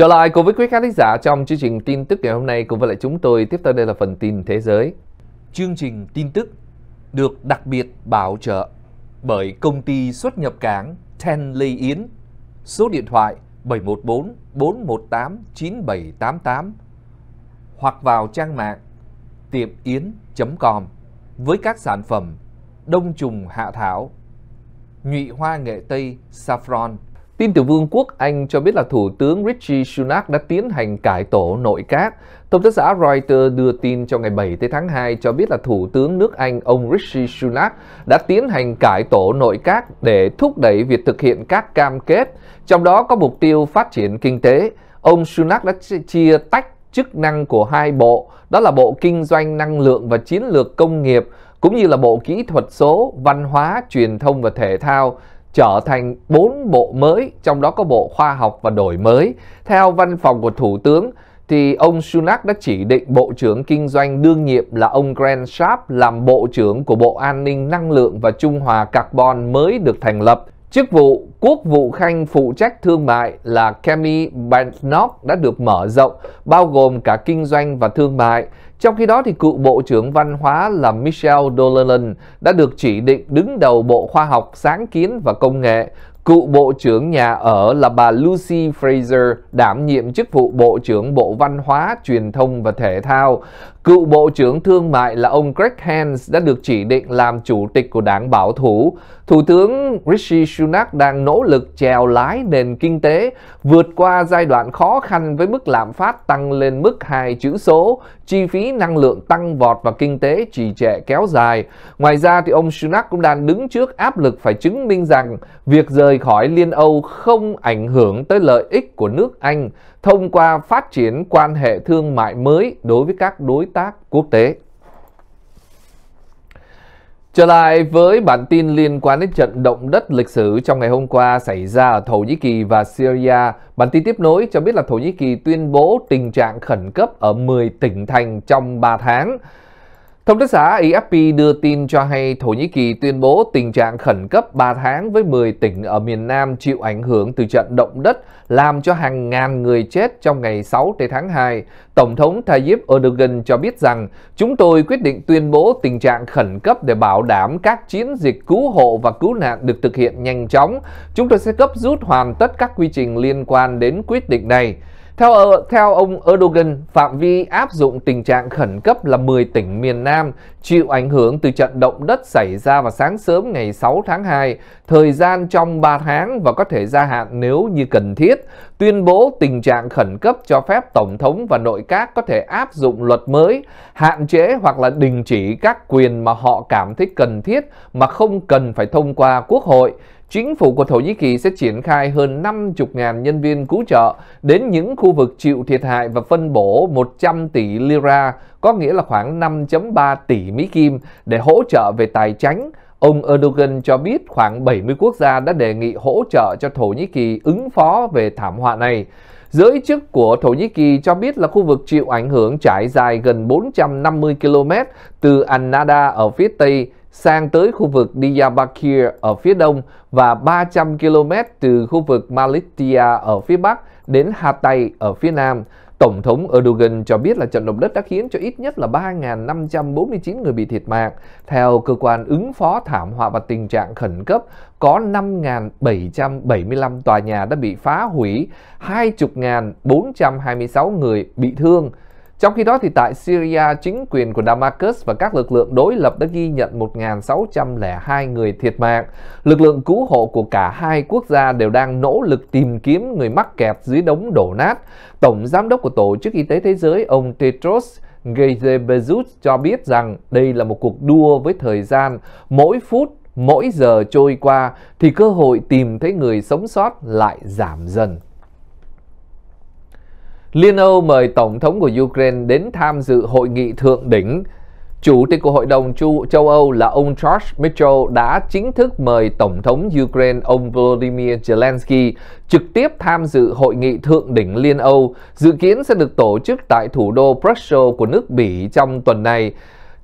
Trở lại cùng với quý khán giả trong chương trình tin tức ngày hôm nay cùng với lại chúng tôi tiếp theo đây là phần tin thế giới. Chương trình tin tức được đặc biệt bảo trợ bởi công ty xuất nhập cảng Ten Lê Yến, số điện thoại 714 418 9788 hoặc vào trang mạng tiệm yến.com với các sản phẩm đông trùng hạ thảo, nhụy hoa nghệ tây saffron, Tin từ Vương quốc Anh cho biết là Thủ tướng Rishi Sunak đã tiến hành cải tổ nội các. Thông tấn xã Reuters đưa tin trong ngày 7 tới tháng 2 cho biết là Thủ tướng nước Anh ông Rishi Sunak đã tiến hành cải tổ nội các để thúc đẩy việc thực hiện các cam kết, trong đó có mục tiêu phát triển kinh tế. Ông Sunak đã chia tách chức năng của hai bộ, đó là Bộ Kinh doanh Năng lượng và Chiến lược Công nghiệp, cũng như là Bộ Kỹ thuật số, Văn hóa, Truyền thông và Thể thao trở thành bốn bộ mới, trong đó có Bộ Khoa học và Đổi mới. Theo văn phòng của Thủ tướng, thì ông Sunak đã chỉ định Bộ trưởng Kinh doanh đương nhiệm là ông Grant Sharp làm Bộ trưởng của Bộ An ninh Năng lượng và Trung hòa Carbon mới được thành lập. Chức vụ quốc vụ khanh phụ trách thương mại là Kemi Bentnok đã được mở rộng, bao gồm cả kinh doanh và thương mại. Trong khi đó, thì cựu Bộ trưởng Văn hóa là Michel Dolan đã được chỉ định đứng đầu Bộ Khoa học, Sáng kiến và Công nghệ. Cựu Bộ trưởng Nhà ở là bà Lucy Fraser đảm nhiệm chức vụ Bộ trưởng Bộ Văn hóa, Truyền thông và Thể thao. Cựu Bộ trưởng Thương mại là ông Greg Hans đã được chỉ định làm chủ tịch của đảng bảo thủ. Thủ tướng Rishi Sunak đang nỗ lực chèo lái nền kinh tế, vượt qua giai đoạn khó khăn với mức lạm phát tăng lên mức hai chữ số, chi phí năng lượng tăng vọt và kinh tế trì trệ kéo dài. Ngoài ra thì ông Sunak cũng đang đứng trước áp lực phải chứng minh rằng việc rời khỏi Liên Âu không ảnh hưởng tới lợi ích của nước Anh thông qua phát triển quan hệ thương mại mới đối với các đối tác quốc tế. Trở lại với bản tin liên quan đến trận động đất lịch sử trong ngày hôm qua xảy ra ở Thổ Nhĩ Kỳ và Syria. Bản tin tiếp nối cho biết là Thổ Nhĩ Kỳ tuyên bố tình trạng khẩn cấp ở 10 tỉnh thành trong 3 tháng. Thông tấn xã AFP đưa tin cho hay Thổ Nhĩ Kỳ tuyên bố tình trạng khẩn cấp 3 tháng với 10 tỉnh ở miền Nam chịu ảnh hưởng từ trận động đất làm cho hàng ngàn người chết trong ngày 6 tháng 2. Tổng thống Tayyip Erdogan cho biết rằng chúng tôi quyết định tuyên bố tình trạng khẩn cấp để bảo đảm các chiến dịch cứu hộ và cứu nạn được thực hiện nhanh chóng. Chúng tôi sẽ cấp rút hoàn tất các quy trình liên quan đến quyết định này. Theo, ờ, theo ông Erdogan, phạm vi áp dụng tình trạng khẩn cấp là 10 tỉnh miền Nam chịu ảnh hưởng từ trận động đất xảy ra vào sáng sớm ngày 6 tháng 2, thời gian trong 3 tháng và có thể gia hạn nếu như cần thiết. Tuyên bố tình trạng khẩn cấp cho phép Tổng thống và nội các có thể áp dụng luật mới, hạn chế hoặc là đình chỉ các quyền mà họ cảm thấy cần thiết mà không cần phải thông qua Quốc hội chính phủ của Thổ Nhĩ Kỳ sẽ triển khai hơn 50.000 nhân viên cứu trợ đến những khu vực chịu thiệt hại và phân bổ 100 tỷ lira, có nghĩa là khoảng 5.3 tỷ Mỹ Kim, để hỗ trợ về tài chính. Ông Erdogan cho biết khoảng 70 quốc gia đã đề nghị hỗ trợ cho Thổ Nhĩ Kỳ ứng phó về thảm họa này. Giới chức của Thổ Nhĩ Kỳ cho biết là khu vực chịu ảnh hưởng trải dài gần 450 km từ Annada ở phía tây sang tới khu vực Diyarbakir ở phía đông và 300 km từ khu vực Malatya ở phía bắc đến Hatay ở phía nam. Tổng thống Erdogan cho biết là trận động đất đã khiến cho ít nhất là 3.549 người bị thiệt mạng. Theo cơ quan ứng phó thảm họa và tình trạng khẩn cấp, có 5.775 tòa nhà đã bị phá hủy, 20.426 người bị thương, trong khi đó thì tại Syria, chính quyền của Damascus và các lực lượng đối lập đã ghi nhận 1.602 người thiệt mạng. Lực lượng cứu hộ của cả hai quốc gia đều đang nỗ lực tìm kiếm người mắc kẹt dưới đống đổ nát. Tổng Giám đốc của Tổ chức Y tế Thế giới, ông Tedros Ghebreyesus cho biết rằng đây là một cuộc đua với thời gian. Mỗi phút, mỗi giờ trôi qua thì cơ hội tìm thấy người sống sót lại giảm dần. Liên Âu mời Tổng thống của Ukraine đến tham dự hội nghị thượng đỉnh. Chủ tịch của Hội đồng châu Âu là ông George Mitchell đã chính thức mời Tổng thống Ukraine ông Volodymyr Zelensky trực tiếp tham dự hội nghị thượng đỉnh Liên Âu, dự kiến sẽ được tổ chức tại thủ đô Brussels của nước Bỉ trong tuần này.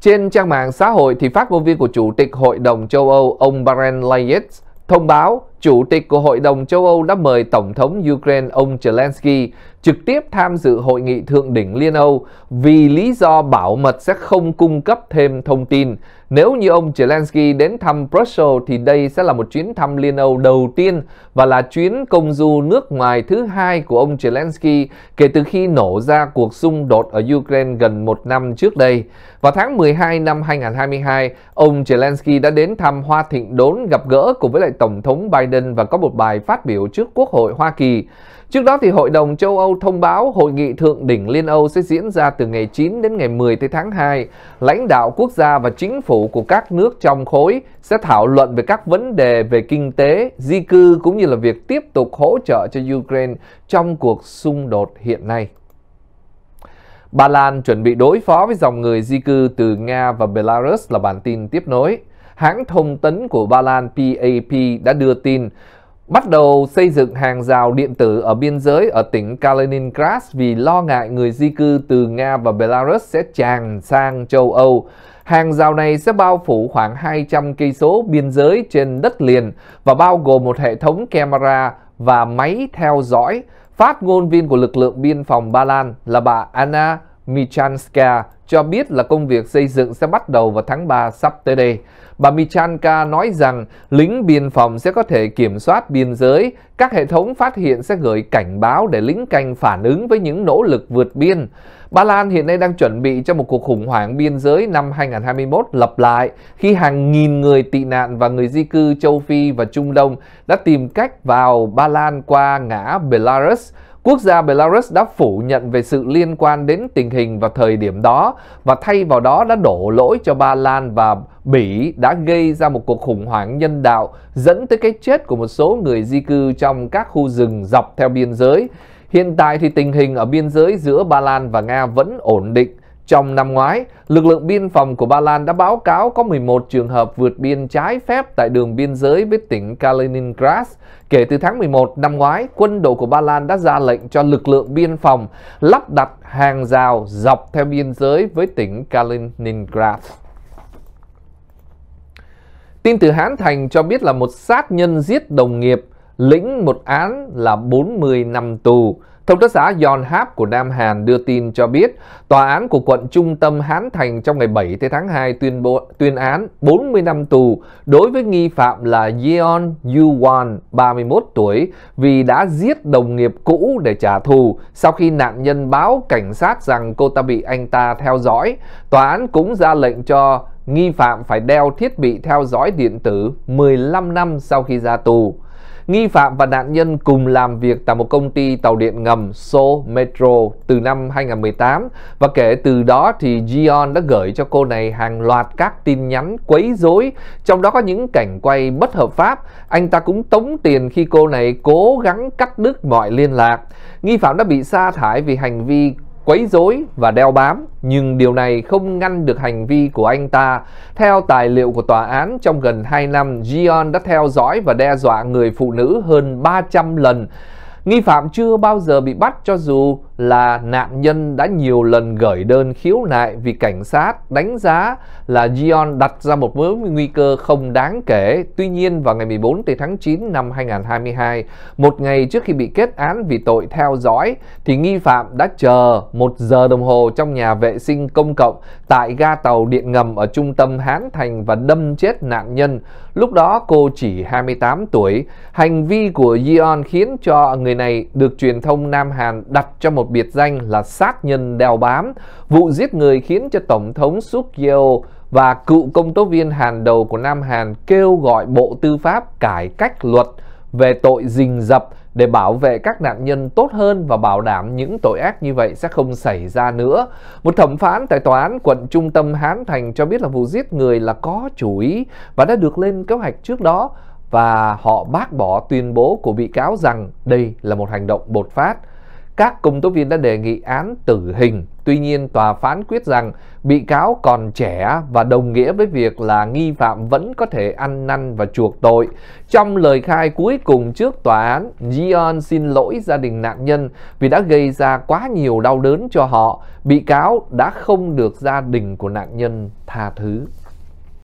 Trên trang mạng xã hội thì phát ngôn viên của Chủ tịch Hội đồng châu Âu ông Baren Layet thông báo Chủ tịch của Hội đồng châu Âu đã mời Tổng thống Ukraine ông Zelensky trực tiếp tham dự hội nghị thượng đỉnh Liên Âu vì lý do bảo mật sẽ không cung cấp thêm thông tin. Nếu như ông Zelensky đến thăm Brussels thì đây sẽ là một chuyến thăm Liên Âu đầu tiên và là chuyến công du nước ngoài thứ hai của ông Zelensky kể từ khi nổ ra cuộc xung đột ở Ukraine gần một năm trước đây. Vào tháng 12 năm 2022, ông Zelensky đã đến thăm Hoa Thịnh Đốn gặp gỡ cùng với lại Tổng thống Biden Biden và có một bài phát biểu trước Quốc hội Hoa Kỳ. Trước đó thì Hội đồng châu Âu thông báo hội nghị thượng đỉnh Liên Âu sẽ diễn ra từ ngày 9 đến ngày 10 tới tháng 2. Lãnh đạo quốc gia và chính phủ của các nước trong khối sẽ thảo luận về các vấn đề về kinh tế, di cư cũng như là việc tiếp tục hỗ trợ cho Ukraine trong cuộc xung đột hiện nay. Ba Lan chuẩn bị đối phó với dòng người di cư từ Nga và Belarus là bản tin tiếp nối hãng thông tấn của Ba Lan PAP đã đưa tin bắt đầu xây dựng hàng rào điện tử ở biên giới ở tỉnh Kaliningrad vì lo ngại người di cư từ Nga và Belarus sẽ tràn sang châu Âu. Hàng rào này sẽ bao phủ khoảng 200 cây số biên giới trên đất liền và bao gồm một hệ thống camera và máy theo dõi. Phát ngôn viên của lực lượng biên phòng Ba Lan là bà Anna Michanska cho biết là công việc xây dựng sẽ bắt đầu vào tháng 3 sắp tới đây. Bà Michanka nói rằng lính biên phòng sẽ có thể kiểm soát biên giới, các hệ thống phát hiện sẽ gửi cảnh báo để lính canh phản ứng với những nỗ lực vượt biên. Ba Lan hiện nay đang chuẩn bị cho một cuộc khủng hoảng biên giới năm 2021 lặp lại khi hàng nghìn người tị nạn và người di cư châu Phi và Trung Đông đã tìm cách vào Ba Lan qua ngã Belarus Quốc gia Belarus đã phủ nhận về sự liên quan đến tình hình vào thời điểm đó và thay vào đó đã đổ lỗi cho Ba Lan và Bỉ đã gây ra một cuộc khủng hoảng nhân đạo dẫn tới cái chết của một số người di cư trong các khu rừng dọc theo biên giới. Hiện tại thì tình hình ở biên giới giữa Ba Lan và Nga vẫn ổn định trong năm ngoái, lực lượng biên phòng của Ba Lan đã báo cáo có 11 trường hợp vượt biên trái phép tại đường biên giới với tỉnh Kaliningrad. Kể từ tháng 11 năm ngoái, quân đội của Ba Lan đã ra lệnh cho lực lượng biên phòng lắp đặt hàng rào dọc theo biên giới với tỉnh Kaliningrad. Tin từ Hán Thành cho biết là một sát nhân giết đồng nghiệp – lĩnh một án là 40 năm tù. Thông tấn xã Yonhap của Nam Hàn đưa tin cho biết, tòa án của quận trung tâm Hán Thành trong ngày 7 tháng 2 tuyên bố tuyên án 40 năm tù đối với nghi phạm là Yeon Yuwan, 31 tuổi, vì đã giết đồng nghiệp cũ để trả thù sau khi nạn nhân báo cảnh sát rằng cô ta bị anh ta theo dõi. Tòa án cũng ra lệnh cho nghi phạm phải đeo thiết bị theo dõi điện tử 15 năm sau khi ra tù. Nghi phạm và nạn nhân cùng làm việc tại một công ty tàu điện ngầm So Metro từ năm 2018 và kể từ đó thì Gion đã gửi cho cô này hàng loạt các tin nhắn quấy rối, trong đó có những cảnh quay bất hợp pháp. Anh ta cũng tống tiền khi cô này cố gắng cắt đứt mọi liên lạc. Nghi phạm đã bị sa thải vì hành vi quấy rối và đeo bám, nhưng điều này không ngăn được hành vi của anh ta. Theo tài liệu của tòa án, trong gần 2 năm, Gion đã theo dõi và đe dọa người phụ nữ hơn 300 lần. Nghi phạm chưa bao giờ bị bắt cho dù là nạn nhân đã nhiều lần gửi đơn khiếu nại vì cảnh sát đánh giá là Gion đặt ra một mối nguy cơ không đáng kể. Tuy nhiên vào ngày 14 tháng 9 năm 2022, một ngày trước khi bị kết án vì tội theo dõi, thì nghi phạm đã chờ một giờ đồng hồ trong nhà vệ sinh công cộng tại ga tàu điện ngầm ở trung tâm Hán Thành và đâm chết nạn nhân. Lúc đó cô chỉ 28 tuổi. Hành vi của Gion khiến cho người này được truyền thông Nam Hàn đặt cho một biệt danh là sát nhân đeo bám, vụ giết người khiến cho Tổng thống Suk Yeol và cựu công tố viên hàng đầu của Nam Hàn kêu gọi Bộ Tư pháp cải cách luật về tội rình dập để bảo vệ các nạn nhân tốt hơn và bảo đảm những tội ác như vậy sẽ không xảy ra nữa. Một thẩm phán tại tòa án quận trung tâm Hán Thành cho biết là vụ giết người là có chủ ý và đã được lên kế hoạch trước đó và họ bác bỏ tuyên bố của bị cáo rằng đây là một hành động bột phát các công tố viên đã đề nghị án tử hình. Tuy nhiên, tòa phán quyết rằng bị cáo còn trẻ và đồng nghĩa với việc là nghi phạm vẫn có thể ăn năn và chuộc tội. Trong lời khai cuối cùng trước tòa án, Gion xin lỗi gia đình nạn nhân vì đã gây ra quá nhiều đau đớn cho họ. Bị cáo đã không được gia đình của nạn nhân tha thứ.